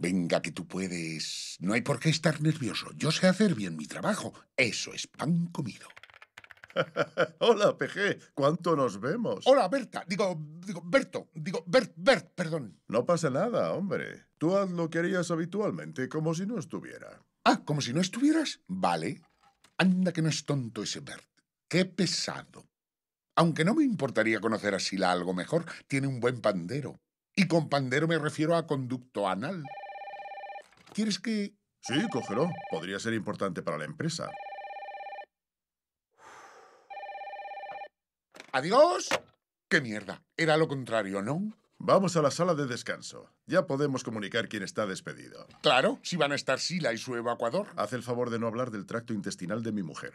Venga, que tú puedes. No hay por qué estar nervioso. Yo sé hacer bien mi trabajo. Eso es pan comido. Hola, PG. ¿Cuánto nos vemos? Hola, Berta. Digo, digo, Berto. Digo, Bert, Bert, perdón. No pasa nada, hombre. Tú haz lo que harías habitualmente, como si no estuviera. Ah, como si no estuvieras. Vale. Anda que no es tonto ese Bert. Qué pesado. Aunque no me importaría conocer a Sila algo mejor, tiene un buen pandero. Y con pandero me refiero a conducto anal. ¿Quieres que...? Sí, cógelo. Podría ser importante para la empresa. ¡Adiós! ¡Qué mierda! Era lo contrario, ¿no? Vamos a la sala de descanso. Ya podemos comunicar quién está despedido. Claro, si van a estar Sila y su evacuador. Haz el favor de no hablar del tracto intestinal de mi mujer.